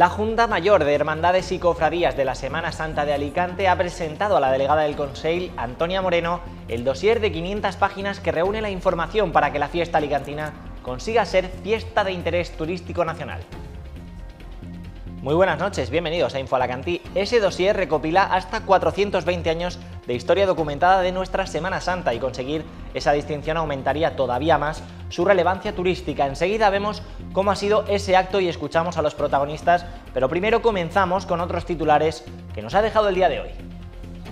La Junta Mayor de Hermandades y Cofradías de la Semana Santa de Alicante ha presentado a la delegada del Conseil, Antonia Moreno, el dossier de 500 páginas que reúne la información para que la fiesta alicantina consiga ser fiesta de interés turístico nacional. Muy buenas noches, bienvenidos a Alacantí. Ese dossier recopila hasta 420 años de historia documentada de nuestra Semana Santa y conseguir esa distinción aumentaría todavía más su relevancia turística. Enseguida vemos cómo ha sido ese acto y escuchamos a los protagonistas, pero primero comenzamos con otros titulares que nos ha dejado el día de hoy.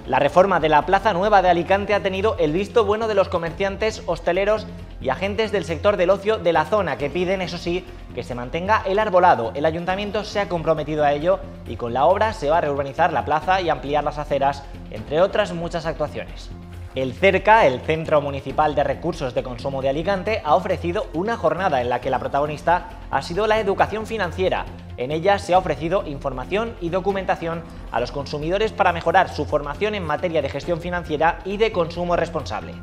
La reforma de la Plaza Nueva de Alicante ha tenido el visto bueno de los comerciantes, hosteleros y agentes del sector del ocio de la zona, que piden, eso sí, que se mantenga el arbolado. El ayuntamiento se ha comprometido a ello y con la obra se va a reurbanizar la plaza y ampliar las aceras, entre otras muchas actuaciones. El CERCA, el Centro Municipal de Recursos de Consumo de Alicante, ha ofrecido una jornada en la que la protagonista ha sido la educación financiera. En ella se ha ofrecido información y documentación a los consumidores para mejorar su formación en materia de gestión financiera y de consumo responsable.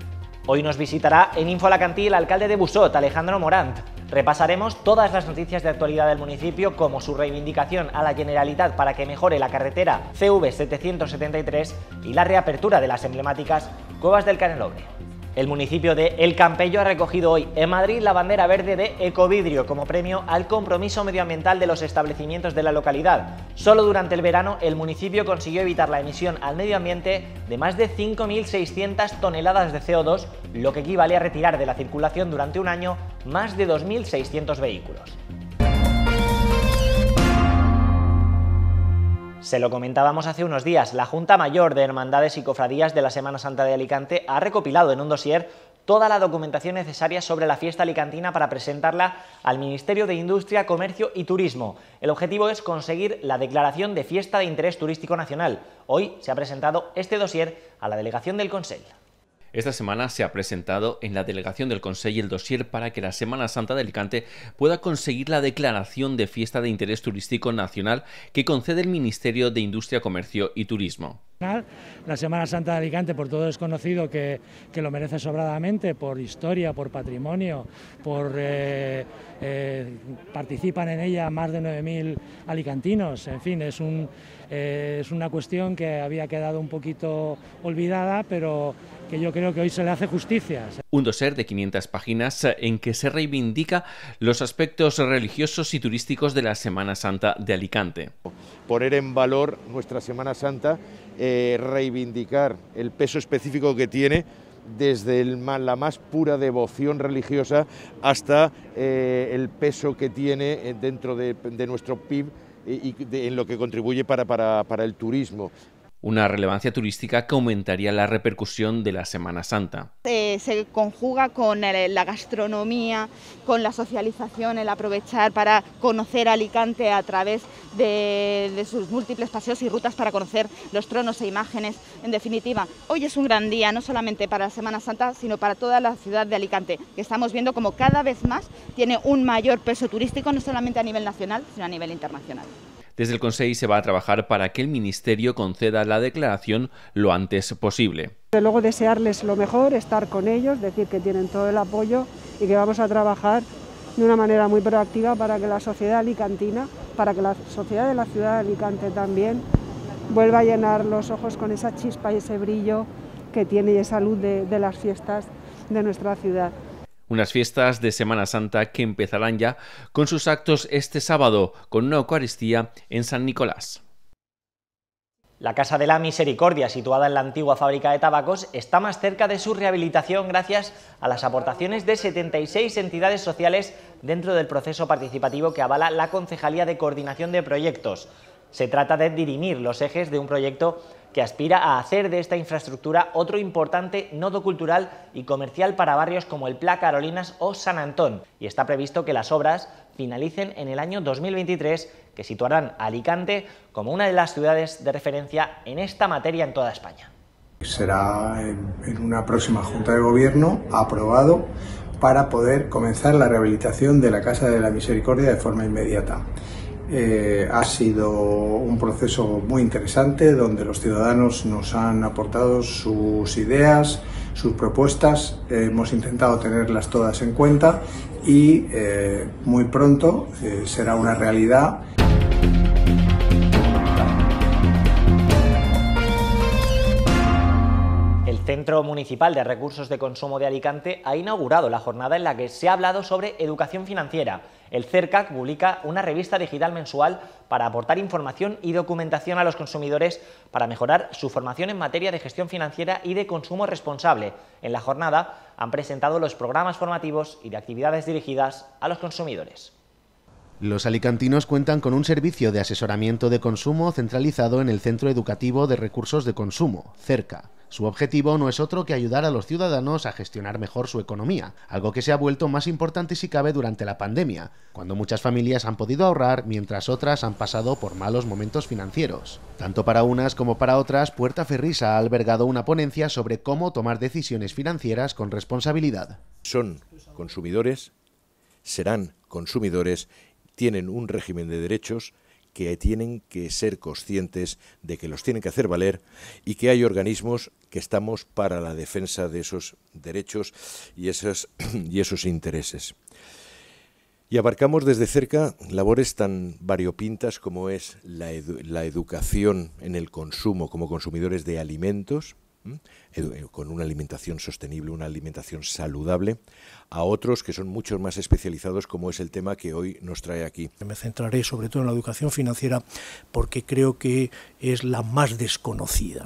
Hoy nos visitará en Info Alacantí el alcalde de Busot, Alejandro Morant. Repasaremos todas las noticias de actualidad del municipio, como su reivindicación a la Generalitat para que mejore la carretera CV 773 y la reapertura de las emblemáticas Cuevas del Canelobre. El municipio de El Campello ha recogido hoy en Madrid la bandera verde de Ecovidrio como premio al compromiso medioambiental de los establecimientos de la localidad. Solo durante el verano el municipio consiguió evitar la emisión al medio ambiente de más de 5.600 toneladas de CO2, lo que equivale a retirar de la circulación durante un año más de 2.600 vehículos. Se lo comentábamos hace unos días, la Junta Mayor de Hermandades y Cofradías de la Semana Santa de Alicante ha recopilado en un dossier toda la documentación necesaria sobre la fiesta alicantina para presentarla al Ministerio de Industria, Comercio y Turismo. El objetivo es conseguir la declaración de fiesta de interés turístico nacional. Hoy se ha presentado este dossier a la delegación del Consejo. Esta semana se ha presentado en la delegación del Consejo el dossier para que la Semana Santa de Alicante pueda conseguir la declaración de fiesta de interés turístico nacional que concede el Ministerio de Industria, Comercio y Turismo. La Semana Santa de Alicante, por todo es conocido que, lo merece sobradamente, por historia, por patrimonio, por eh, eh, participan en ella más de 9.000 alicantinos, en fin, es un, eh, es una cuestión que había quedado un poquito olvidada, pero que yo creo que hoy se le hace justicia. Un doser de 500 páginas eh, en que se reivindica los aspectos religiosos y turísticos de la Semana Santa de Alicante. Poner en valor nuestra Semana Santa, eh, reivindicar el peso específico que tiene desde la más pura devoción religiosa hasta el peso que tiene dentro de nuestro PIB y en lo que contribuye para, para, para el turismo una relevancia turística que aumentaría la repercusión de la Semana Santa. Eh, se conjuga con eh, la gastronomía, con la socialización, el aprovechar para conocer Alicante a través de, de sus múltiples paseos y rutas para conocer los tronos e imágenes. En definitiva, hoy es un gran día, no solamente para la Semana Santa, sino para toda la ciudad de Alicante, que estamos viendo como cada vez más tiene un mayor peso turístico, no solamente a nivel nacional, sino a nivel internacional. Desde el Consejo se va a trabajar para que el Ministerio conceda la declaración lo antes posible. De luego desearles lo mejor, estar con ellos, decir que tienen todo el apoyo y que vamos a trabajar de una manera muy proactiva para que la sociedad alicantina, para que la sociedad de la ciudad de Alicante también vuelva a llenar los ojos con esa chispa y ese brillo que tiene y esa luz de las fiestas de nuestra ciudad. Unas fiestas de Semana Santa que empezarán ya con sus actos este sábado con una Eucaristía en San Nicolás. La Casa de la Misericordia, situada en la antigua fábrica de tabacos, está más cerca de su rehabilitación gracias a las aportaciones de 76 entidades sociales dentro del proceso participativo que avala la Concejalía de Coordinación de Proyectos. Se trata de dirimir los ejes de un proyecto que aspira a hacer de esta infraestructura otro importante nodo cultural y comercial para barrios como el Pla Carolinas o San Antón, y está previsto que las obras finalicen en el año 2023, que situarán a Alicante como una de las ciudades de referencia en esta materia en toda España. Será en una próxima Junta de Gobierno aprobado para poder comenzar la rehabilitación de la Casa de la Misericordia de forma inmediata. Eh, ha sido un proceso muy interesante donde los ciudadanos nos han aportado sus ideas, sus propuestas, hemos intentado tenerlas todas en cuenta y eh, muy pronto eh, será una realidad Centro Municipal de Recursos de Consumo de Alicante ha inaugurado la jornada en la que se ha hablado sobre educación financiera. El CERCAC publica una revista digital mensual para aportar información y documentación a los consumidores para mejorar su formación en materia de gestión financiera y de consumo responsable. En la jornada han presentado los programas formativos y de actividades dirigidas a los consumidores. Los alicantinos cuentan con un servicio de asesoramiento de consumo centralizado en el Centro Educativo de Recursos de Consumo, CERCAC. Su objetivo no es otro que ayudar a los ciudadanos a gestionar mejor su economía, algo que se ha vuelto más importante si cabe durante la pandemia, cuando muchas familias han podido ahorrar mientras otras han pasado por malos momentos financieros. Tanto para unas como para otras, Puerta Ferrisa ha albergado una ponencia sobre cómo tomar decisiones financieras con responsabilidad. Son consumidores, serán consumidores, tienen un régimen de derechos, que tienen que ser conscientes de que los tienen que hacer valer y que hay organismos que estamos para la defensa de esos derechos y esos, y esos intereses. Y abarcamos desde cerca labores tan variopintas como es la educación en el consumo como consumidores de alimentos, eh, con una alimentación sostenible, una alimentación saludable, a otros que son mucho más especializados, como es el tema que hoy nos trae aquí. Me centraré sobre todo en la educación financiera porque creo que es la más desconocida.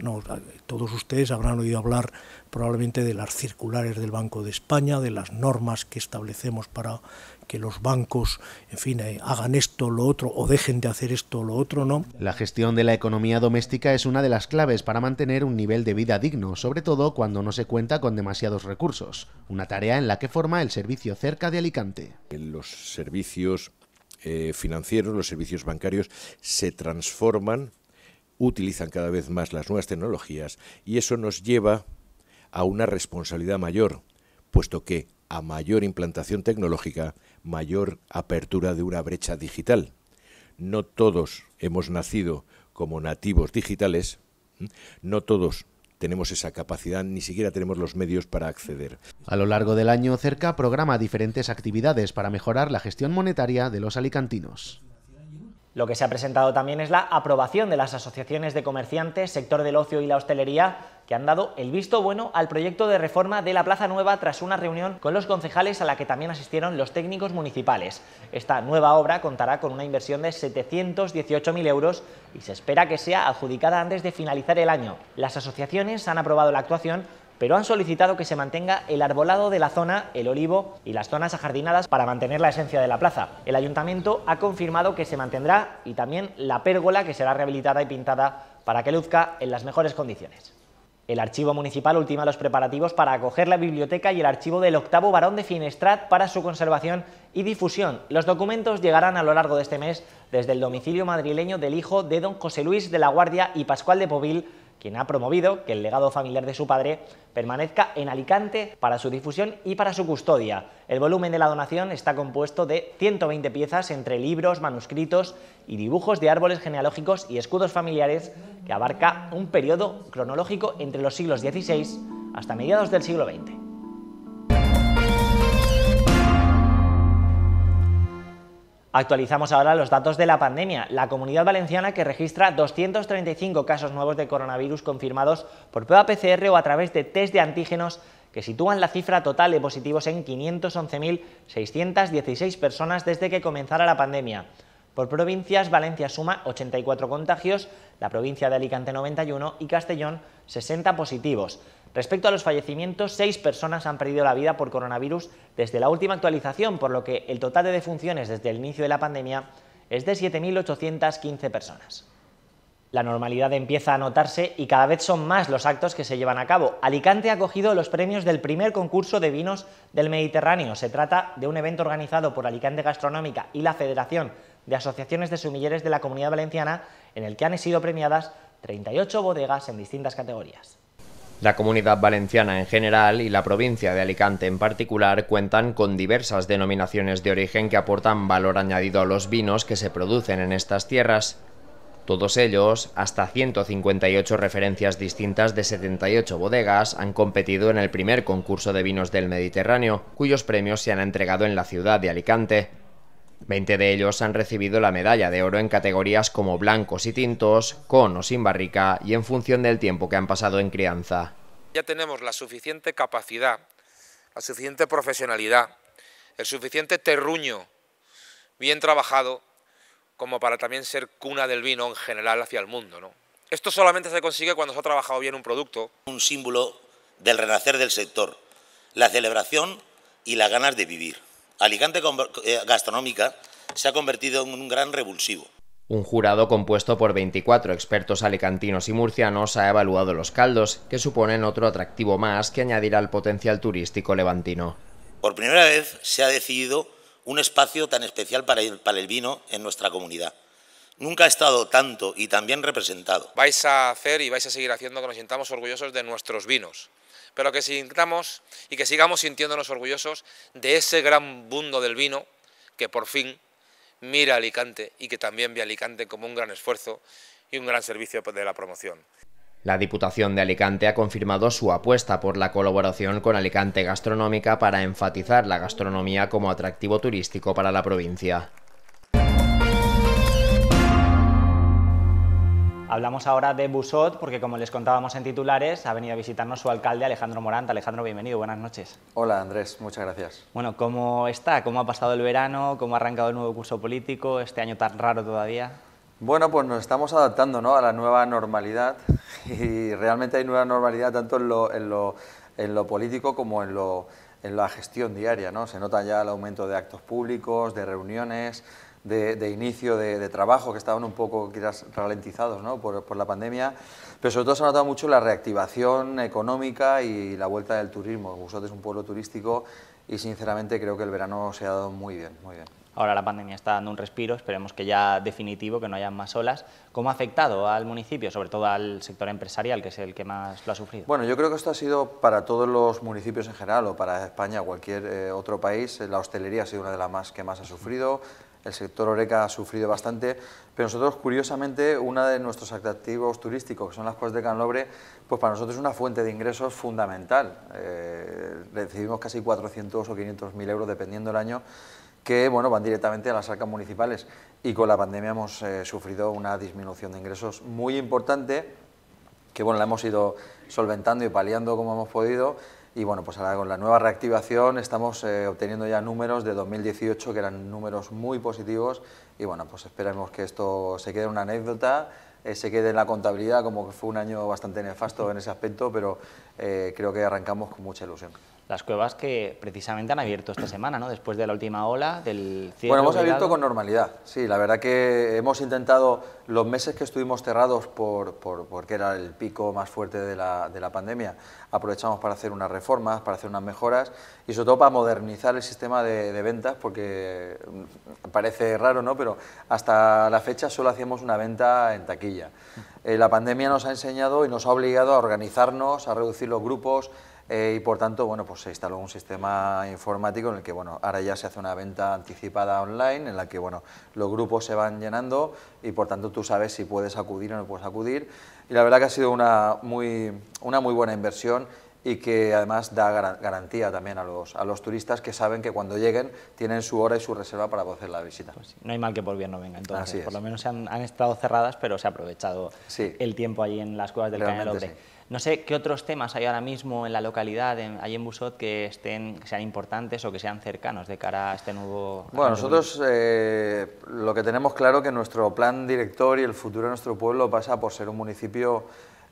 Todos ustedes habrán oído hablar probablemente de las circulares del Banco de España, de las normas que establecemos para que los bancos, en fin, eh, hagan esto, lo otro, o dejen de hacer esto, o lo otro, ¿no? La gestión de la economía doméstica es una de las claves para mantener un nivel de vida digno, sobre todo cuando no se cuenta con demasiados recursos, una tarea en la que forma el servicio cerca de Alicante. Los servicios eh, financieros, los servicios bancarios se transforman, utilizan cada vez más las nuevas tecnologías y eso nos lleva a una responsabilidad mayor, puesto que a mayor implantación tecnológica, mayor apertura de una brecha digital. No todos hemos nacido como nativos digitales, no todos tenemos esa capacidad, ni siquiera tenemos los medios para acceder. A lo largo del año, Cerca programa diferentes actividades para mejorar la gestión monetaria de los alicantinos. Lo que se ha presentado también es la aprobación de las asociaciones de comerciantes, sector del ocio y la hostelería, que han dado el visto bueno al proyecto de reforma de la Plaza Nueva tras una reunión con los concejales a la que también asistieron los técnicos municipales. Esta nueva obra contará con una inversión de 718.000 euros y se espera que sea adjudicada antes de finalizar el año. Las asociaciones han aprobado la actuación pero han solicitado que se mantenga el arbolado de la zona, el olivo y las zonas ajardinadas para mantener la esencia de la plaza. El ayuntamiento ha confirmado que se mantendrá y también la pérgola que será rehabilitada y pintada para que luzca en las mejores condiciones. El archivo municipal ultima los preparativos para acoger la biblioteca y el archivo del octavo varón de Finestrat para su conservación y difusión. Los documentos llegarán a lo largo de este mes desde el domicilio madrileño del hijo de don José Luis de la Guardia y Pascual de Povil quien ha promovido que el legado familiar de su padre permanezca en Alicante para su difusión y para su custodia. El volumen de la donación está compuesto de 120 piezas entre libros, manuscritos y dibujos de árboles genealógicos y escudos familiares que abarca un periodo cronológico entre los siglos XVI hasta mediados del siglo XX. Actualizamos ahora los datos de la pandemia. La comunidad valenciana que registra 235 casos nuevos de coronavirus confirmados por prueba PCR o a través de test de antígenos que sitúan la cifra total de positivos en 511.616 personas desde que comenzara la pandemia. Por provincias, Valencia suma 84 contagios, la provincia de Alicante 91 y Castellón 60 positivos. Respecto a los fallecimientos, seis personas han perdido la vida por coronavirus desde la última actualización, por lo que el total de defunciones desde el inicio de la pandemia es de 7.815 personas. La normalidad empieza a notarse y cada vez son más los actos que se llevan a cabo. Alicante ha acogido los premios del primer concurso de vinos del Mediterráneo. Se trata de un evento organizado por Alicante Gastronómica y la Federación de Asociaciones de Sumilleres de la Comunidad Valenciana, en el que han sido premiadas 38 bodegas en distintas categorías. La comunidad valenciana en general y la provincia de Alicante en particular cuentan con diversas denominaciones de origen que aportan valor añadido a los vinos que se producen en estas tierras. Todos ellos, hasta 158 referencias distintas de 78 bodegas, han competido en el primer concurso de vinos del Mediterráneo, cuyos premios se han entregado en la ciudad de Alicante. Veinte de ellos han recibido la medalla de oro en categorías como blancos y tintos, con o sin barrica y en función del tiempo que han pasado en crianza. Ya tenemos la suficiente capacidad, la suficiente profesionalidad, el suficiente terruño bien trabajado como para también ser cuna del vino en general hacia el mundo. Esto solamente se consigue cuando se ha trabajado bien un producto. Un símbolo del renacer del sector, la celebración y las ganas de vivir. Alicante eh, Gastronómica se ha convertido en un gran revulsivo. Un jurado compuesto por 24 expertos alicantinos y murcianos ha evaluado los caldos, que suponen otro atractivo más que añadir al potencial turístico levantino. Por primera vez se ha decidido un espacio tan especial para el, el vino en nuestra comunidad. Nunca ha estado tanto y tan bien representado. Vais a hacer y vais a seguir haciendo que nos sintamos orgullosos de nuestros vinos pero que sintamos y que sigamos sintiéndonos orgullosos de ese gran mundo del vino que por fin mira Alicante y que también ve Alicante como un gran esfuerzo y un gran servicio de la promoción. La Diputación de Alicante ha confirmado su apuesta por la colaboración con Alicante Gastronómica para enfatizar la gastronomía como atractivo turístico para la provincia. Hablamos ahora de Busot porque, como les contábamos en titulares, ha venido a visitarnos su alcalde Alejandro Moranta. Alejandro, bienvenido, buenas noches. Hola Andrés, muchas gracias. Bueno, ¿cómo está? ¿Cómo ha pasado el verano? ¿Cómo ha arrancado el nuevo curso político? Este año tan raro todavía. Bueno, pues nos estamos adaptando ¿no? a la nueva normalidad y realmente hay nueva normalidad tanto en lo, político como en, en la gestión diaria. ¿no? Se nota ya el aumento de actos públicos, de reuniones, de, inicio de, trabajo que estaban un poco quizás ralentizados ¿no? por, la pandemia, pero sobre todo se ha notado mucho la reactivación económica y la vuelta del turismo. Busot es un pueblo turístico y sinceramente creo que el verano se ha dado muy bien, muy bien. Ahora la pandemia está dando un respiro, esperemos que ya definitivo, que no haya más olas. ¿Cómo ha afectado al municipio, sobre todo al sector empresarial, que es el que más lo ha sufrido? Bueno, yo creo que esto ha sido para todos los municipios en general, o para España cualquier eh, otro país, eh, la hostelería ha sido una de las más que más ha sufrido, el sector Oreca ha sufrido bastante, pero nosotros, curiosamente, uno de nuestros atractivos turísticos, que son las cuevas de Canlobre, pues para nosotros es una fuente de ingresos fundamental. Eh, recibimos casi 400 o 500 mil euros, dependiendo del año, que bueno, van directamente a las arcas municipales. Y con la pandemia hemos eh, sufrido una disminución de ingresos muy importante, que bueno, la hemos ido solventando y paliando como hemos podido, y bueno, pues ahora con la nueva reactivación estamos eh, obteniendo ya números de 2018 que eran números muy positivos y bueno, pues esperemos que esto se quede en una anécdota, eh, se quede en la contabilidad como que fue un año bastante nefasto en ese aspecto, pero eh, creo que arrancamos con mucha ilusión las cuevas que precisamente han abierto esta semana, ¿no? después de la última ola del cierre. Bueno, hemos abierto con normalidad, sí, la verdad que hemos intentado, los meses que estuvimos cerrados por, porque era el pico más fuerte de la, pandemia, aprovechamos para hacer unas reformas, para hacer unas mejoras y sobre todo para modernizar el sistema de, ventas, porque mm, parece raro, ¿no? pero hasta la fecha solo hacíamos una venta en taquilla. Eh, la pandemia nos ha enseñado y nos ha obligado a organizarnos, a reducir los grupos, eh, y por tanto, bueno, pues se instaló un sistema informático en el que, bueno, ahora ya se hace una venta anticipada online, en la que, bueno, los grupos se van llenando y por tanto tú sabes si puedes acudir o no puedes acudir. Y la verdad que ha sido una muy, una muy buena inversión y que además da garantía también a los, a los turistas que saben que cuando lleguen tienen su hora y su reserva para poder hacer la visita. Pues no hay mal que por bien no venga, entonces por lo menos han, han, estado cerradas, pero se ha aprovechado el tiempo allí en las cuevas del Canal no sé qué otros temas hay ahora mismo en la localidad, hay ahí en Busot, que, estén, sean importantes o que sean cercanos de cara a este nuevo... Bueno, nosotros eh, lo que tenemos claro que nuestro plan director y el futuro de nuestro pueblo pasa por ser un municipio...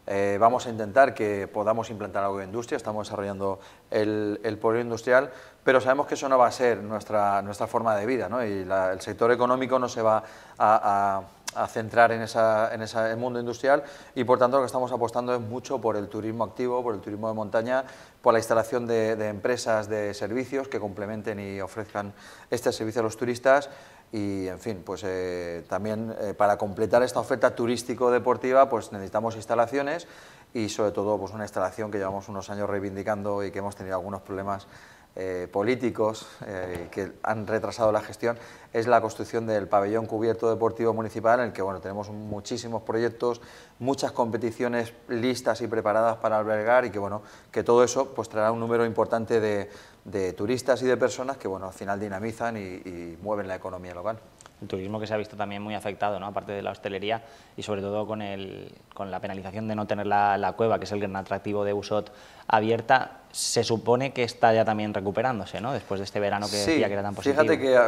Eh, vamos a intentar que podamos implantar algo de industria, estamos desarrollando el, el industrial, pero sabemos que eso no va a ser nuestra, nuestra forma de vida, ¿no? y el sector económico no se va a a centrar en, esa, en ese mundo industrial y por tanto lo que estamos apostando es mucho por el turismo activo, por el turismo de montaña, por la instalación de, empresas de servicios que complementen y ofrezcan este servicio a los turistas y en fin, pues eh, también eh, para completar esta oferta turístico-deportiva pues necesitamos instalaciones y sobre todo pues una instalación que llevamos unos años reivindicando y que hemos tenido algunos problemas eh, políticos eh, que han retrasado la gestión es la construcción del pabellón cubierto deportivo municipal, en el que bueno, tenemos muchísimos proyectos, muchas competiciones listas y preparadas para albergar y que, bueno, que todo eso pues, traerá un número importante de, turistas y de personas que bueno, al final dinamizan y mueven la economía local el turismo que se ha visto también muy afectado, ¿no? aparte de la hostelería y sobre todo con, el, con la penalización de no tener la, cueva, que es el gran atractivo de Usot abierta, se supone que está ya también recuperándose, ¿no? después de este verano que sí, decía que era tan positivo. Fíjate que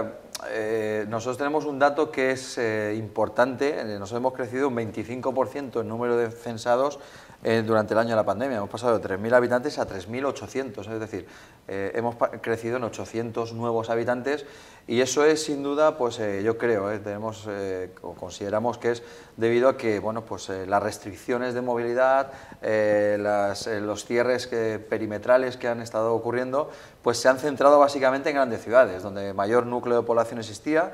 eh, nosotros tenemos un dato que es eh, importante, eh, nosotros hemos crecido un 25% en número de censados eh, durante el año de la pandemia. Hemos pasado de 3.000 habitantes a 3.800, es decir, eh, hemos crecido en 800 nuevos habitantes y eso es sin duda, pues eh, yo creo, tenemos, o consideramos que es debido a que bueno, pues, las restricciones de movilidad, los cierres perimetrales que han estado ocurriendo, pues se han centrado básicamente en grandes ciudades, donde mayor núcleo de población existía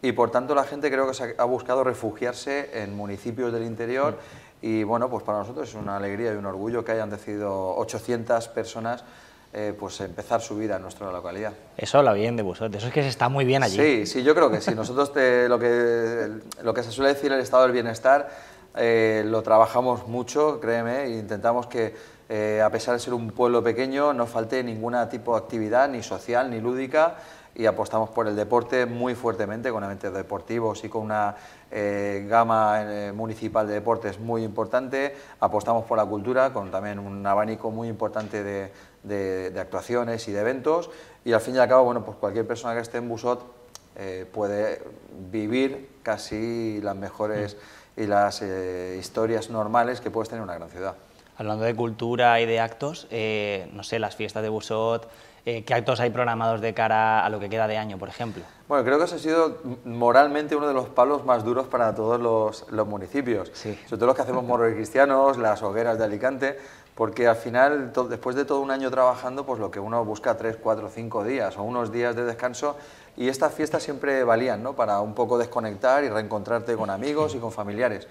y por tanto la gente creo que ha buscado refugiarse en municipios del interior. Mm. Y bueno, pues para nosotros es una alegría y un orgullo que hayan decidido 800 personas eh, pues empezar su vida en nuestra localidad. Eso habla bien de vosotros, eso es que se está muy bien allí. Sí, sí, yo creo que sí. Nosotros lo, que, lo que se suele decir el estado del bienestar eh, lo trabajamos mucho, créeme, e intentamos que eh, a pesar de ser un pueblo pequeño no falte ninguna tipo de actividad, ni social, ni lúdica, y apostamos por el deporte muy fuertemente con eventos deportivos y con una eh, gama eh, municipal de deportes muy importante, apostamos por la cultura con también un abanico muy importante de, actuaciones y de eventos y al fin y al cabo, bueno, pues cualquier persona que esté en Busot eh, puede vivir casi las mejores y las historias normales que puedes tener una gran ciudad. Hablando de cultura y de actos, no sé, las fiestas de Busot eh, ¿qué actos hay programados de cara a lo que queda de año, por ejemplo? Bueno, creo que eso ha sido moralmente uno de los palos más duros para todos los, municipios, sobre todo los que hacemos moros cristianos, las hogueras de Alicante, porque al final, después de todo un año trabajando, pues lo que uno busca tres, cuatro, cinco días o unos días de descanso, y estas fiestas siempre valían, ¿no? Para un poco desconectar y reencontrarte con amigos y con familiares.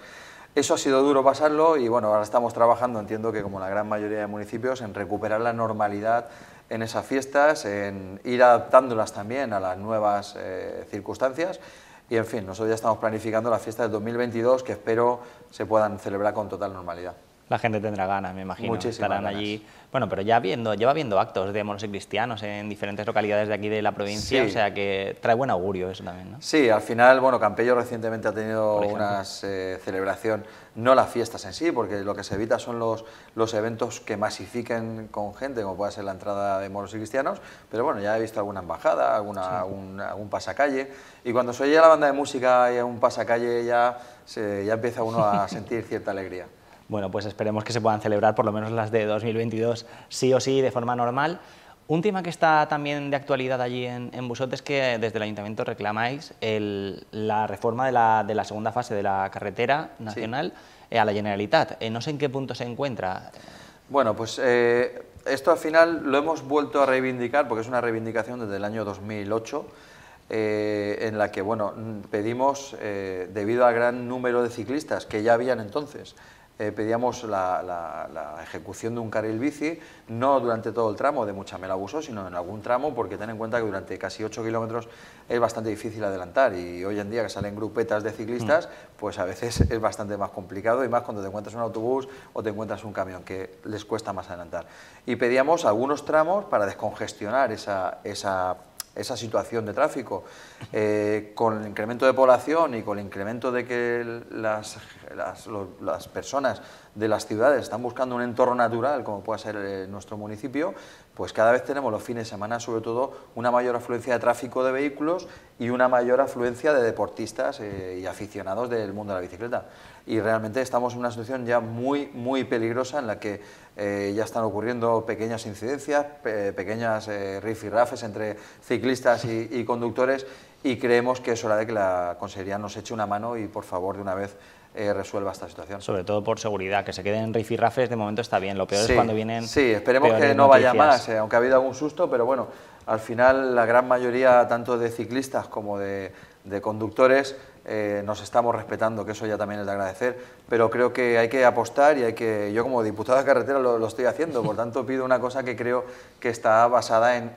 Eso ha sido duro pasarlo y bueno, ahora estamos trabajando, entiendo que como la gran mayoría de municipios, en recuperar la normalidad en esas fiestas, en ir adaptándolas también a las nuevas eh, circunstancias. Y en fin, nosotros ya estamos planificando las fiestas del 2022 que espero se puedan celebrar con total normalidad la gente tendrá ganas, me imagino. Muchísimas Estarán ganas. allí. Bueno, pero ya viendo, lleva viendo actos de monos y cristianos en diferentes localidades de aquí de la provincia, o sea que trae buen augurio eso también, ¿no? Sí, al final, bueno, Campello recientemente ha tenido una eh, celebración, no las fiestas en sí, porque lo que se evita son los, los eventos que masifiquen con gente, como puede ser la entrada de moros y cristianos, pero bueno, ya he visto alguna embajada, alguna, algún, pasacalle, y cuando se oye la banda de música y un pasacalle ya, ya empieza uno a sentir cierta alegría bueno, pues esperemos que se puedan celebrar por lo menos las de 2022 sí o sí de forma normal. Un tema que está también de actualidad allí en, en Busot es que desde el Ayuntamiento reclamáis la reforma de la, segunda fase de la carretera nacional eh, a la Generalitat. Eh, no sé en qué punto se encuentra. Bueno, pues eh, esto al final lo hemos vuelto a reivindicar porque es una reivindicación desde el año 2008 en la que, bueno, pedimos, debido al gran número de ciclistas que ya habían entonces, eh, pedíamos la, ejecución de un carril bici, no durante todo el tramo de mucha Abuso, sino en algún tramo, porque ten en cuenta que durante casi 8 kilómetros es bastante difícil adelantar y hoy en día que salen grupetas de ciclistas, mm. pues a veces es bastante más complicado y más cuando te encuentras un autobús o te encuentras un camión, que les cuesta más adelantar. Y pedíamos algunos tramos para descongestionar esa, esa esa situación de tráfico. Eh, con el incremento de población y con el incremento de que las, personas de las ciudades están buscando un entorno natural, como pueda ser eh, nuestro municipio, pues cada vez tenemos los fines de semana, sobre todo, una mayor afluencia de tráfico de vehículos y una mayor afluencia de deportistas eh, y aficionados del mundo de la bicicleta y realmente estamos en una situación ya muy, muy peligrosa en la que eh, ya están ocurriendo pequeñas incidencias, pequeñas eh, rifirrafes entre ciclistas y, conductores y creemos que es hora de que la Consejería nos eche una mano y por favor de una vez eh, resuelva esta situación. Sobre todo por seguridad, que se queden rifirrafes de momento está bien, lo peor es cuando vienen... Sí, esperemos que no vaya más, aunque ha habido algún susto, pero bueno, al final la gran mayoría tanto de ciclistas como de conductores eh, nos estamos respetando, que eso ya también es de agradecer, pero creo que hay que apostar y hay que, yo como diputado de carretera lo, estoy haciendo, por tanto pido una cosa que creo que está basada en,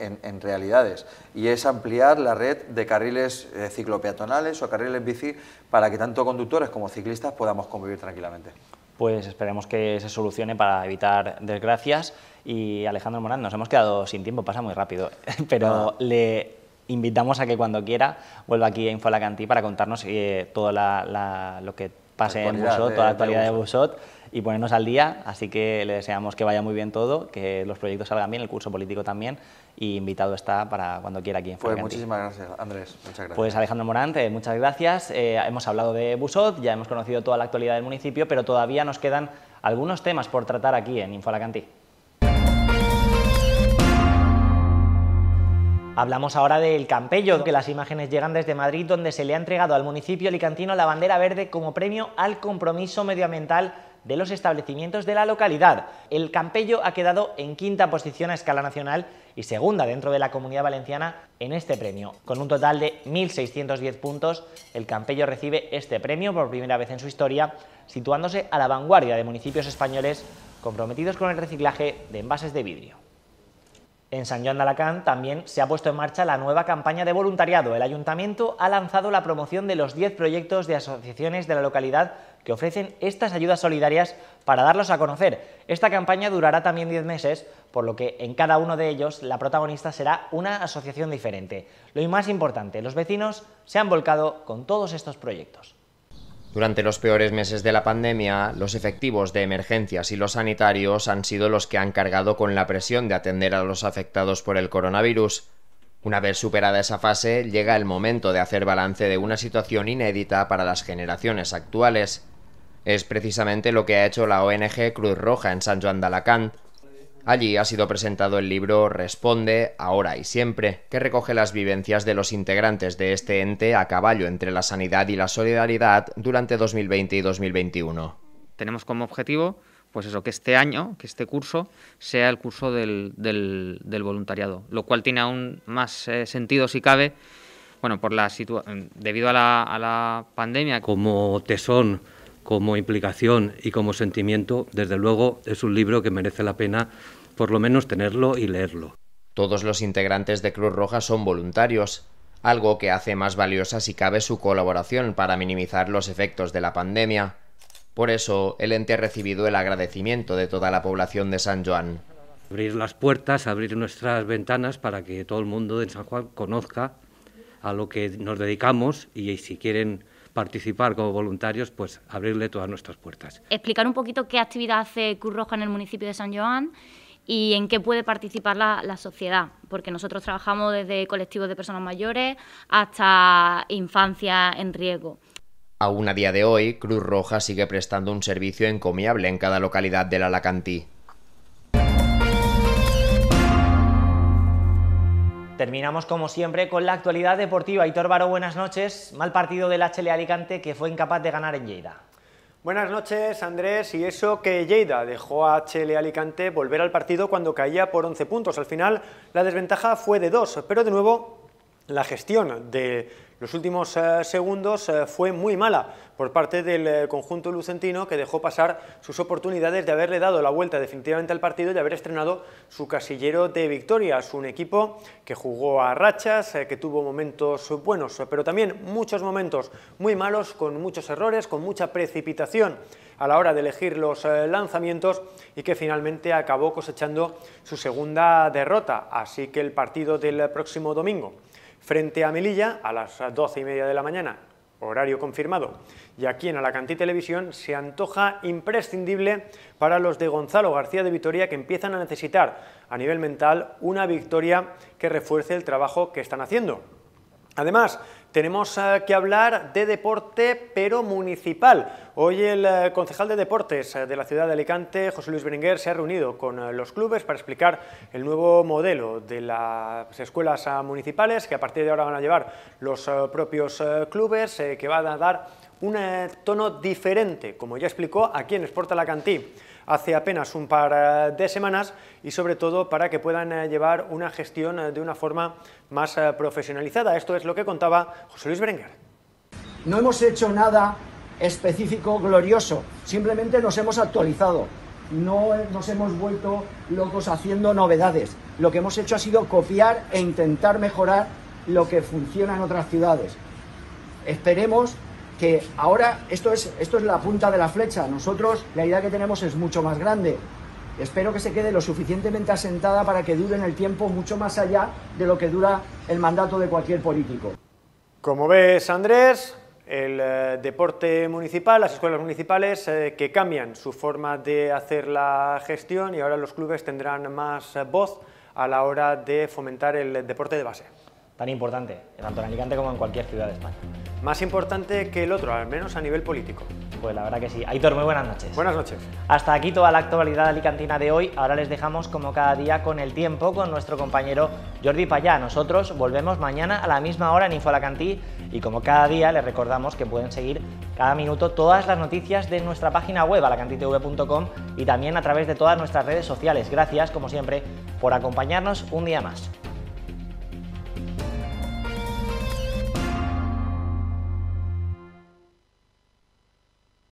realidades y es ampliar la red de carriles eh, ciclopeatonales o carriles bici para que tanto conductores como ciclistas podamos convivir tranquilamente. Pues esperemos que se solucione para evitar desgracias y Alejandro Morán, nos hemos quedado sin tiempo, pasa muy rápido, pero le invitamos a que cuando quiera vuelva aquí a Infolacantí para contarnos eh, todo lo que pase en Busot, toda la actualidad de Busot. y ponernos al día. Así que le deseamos que vaya muy bien todo, que los proyectos salgan bien, el curso político también. Y invitado está para cuando quiera aquí en Pues muchísimas gracias, Andrés. Muchas gracias. Pues Alejandro Morante, muchas gracias. Eh, hemos hablado de Busot, ya hemos conocido toda la actualidad del municipio, pero todavía nos quedan algunos temas por tratar aquí en Infolacantí. Hablamos ahora del Campello, que las imágenes llegan desde Madrid, donde se le ha entregado al municipio alicantino la bandera verde como premio al compromiso medioambiental de los establecimientos de la localidad. El Campello ha quedado en quinta posición a escala nacional y segunda dentro de la Comunidad Valenciana en este premio. Con un total de 1.610 puntos, el Campello recibe este premio por primera vez en su historia, situándose a la vanguardia de municipios españoles comprometidos con el reciclaje de envases de vidrio. En San Juan de Alacant también se ha puesto en marcha la nueva campaña de voluntariado. El ayuntamiento ha lanzado la promoción de los 10 proyectos de asociaciones de la localidad que ofrecen estas ayudas solidarias para darlos a conocer. Esta campaña durará también 10 meses, por lo que en cada uno de ellos la protagonista será una asociación diferente. Lo más importante, los vecinos se han volcado con todos estos proyectos. Durante los peores meses de la pandemia, los efectivos de emergencias y los sanitarios han sido los que han cargado con la presión de atender a los afectados por el coronavirus. Una vez superada esa fase, llega el momento de hacer balance de una situación inédita para las generaciones actuales. Es precisamente lo que ha hecho la ONG Cruz Roja en San Juan de Alacant, Allí ha sido presentado el libro Responde, ahora y siempre, que recoge las vivencias de los integrantes de este ente a caballo entre la sanidad y la solidaridad durante 2020 y 2021. Tenemos como objetivo, pues eso, que este año, que este curso, sea el curso del, voluntariado, lo cual tiene aún más eh, sentido si cabe, bueno, por la debido a la, a la pandemia. Como tesón como implicación y como sentimiento, desde luego es un libro que merece la pena por lo menos tenerlo y leerlo. Todos los integrantes de Cruz Roja son voluntarios, algo que hace más valiosa si cabe su colaboración para minimizar los efectos de la pandemia. Por eso, el ente ha recibido el agradecimiento de toda la población de San Juan. Abrir las puertas, abrir nuestras ventanas para que todo el mundo de San Juan conozca a lo que nos dedicamos y si quieren participar como voluntarios, pues abrirle todas nuestras puertas. Explicar un poquito qué actividad hace Cruz Roja en el municipio de San Joan y en qué puede participar la, sociedad, porque nosotros trabajamos desde colectivos de personas mayores hasta infancia en riesgo. Aún a día de hoy, Cruz Roja sigue prestando un servicio encomiable en cada localidad del Alacantí. Terminamos como siempre con la actualidad deportiva. Hitor Baró, buenas noches. Mal partido del HL Alicante que fue incapaz de ganar en Lleida. Buenas noches, Andrés. Y eso que Lleida dejó a HL Alicante volver al partido cuando caía por 11 puntos. Al final, la desventaja fue de 2, pero de nuevo, la gestión de los últimos eh, segundos eh, fue muy mala por parte del eh, conjunto lucentino que dejó pasar sus oportunidades de haberle dado la vuelta definitivamente al partido y haber estrenado su casillero de victorias. Un equipo que jugó a rachas, que tuvo momentos buenos, pero también muchos momentos muy malos, con muchos errores, con mucha precipitación a la hora de elegir los lanzamientos y que finalmente acabó cosechando su segunda derrota. Así que el partido del próximo domingo frente a Melilla a las 12 y media de la mañana, horario confirmado, y aquí en Alacantí Televisión se antoja imprescindible para los de Gonzalo García de Vitoria que empiezan a necesitar a nivel mental una victoria que refuerce el trabajo que están haciendo. Además, tenemos eh, que hablar de deporte, pero municipal. Hoy el eh, concejal de deportes eh, de la ciudad de Alicante, José Luis Berenguer, se ha reunido con los clubes para explicar el nuevo modelo de las escuelas municipales, que a partir de ahora van a llevar los propios clubes, que van a dar un tono diferente, como ya explicó aquí en Sport cantí hace apenas un par eh, de semanas y sobre todo para que puedan eh, llevar una gestión eh, de una forma más profesionalizada. Esto es lo que contaba José Luis Berenguer. No hemos hecho nada específico, glorioso, simplemente nos hemos actualizado, no nos hemos vuelto locos haciendo novedades. Lo que hemos hecho ha sido copiar e intentar mejorar lo que funciona en otras ciudades. Esperemos que ahora esto es, esto es la punta de la flecha. Nosotros la idea que tenemos es mucho más grande. Espero que se quede lo suficientemente asentada para que dure en el tiempo mucho más allá de lo que dura el mandato de cualquier político. Como ves, Andrés, el eh, deporte municipal, las escuelas municipales eh, que cambian su forma de hacer la gestión y ahora los clubes tendrán más eh, voz a la hora de fomentar el deporte de base. Tan importante, tanto en Alicante como en cualquier ciudad de España. Más importante que el otro, al menos a nivel político. Pues la verdad que sí. Aitor, muy buenas noches. Buenas noches. Hasta aquí toda la actualidad alicantina de hoy. Ahora les dejamos como cada día con el tiempo con nuestro compañero Jordi Payá. Nosotros volvemos mañana a la misma hora en Info y como cada día les recordamos que pueden seguir cada minuto todas las noticias de nuestra página web alacantitv.com y también a través de todas nuestras redes sociales. Gracias, como siempre, por acompañarnos un día más.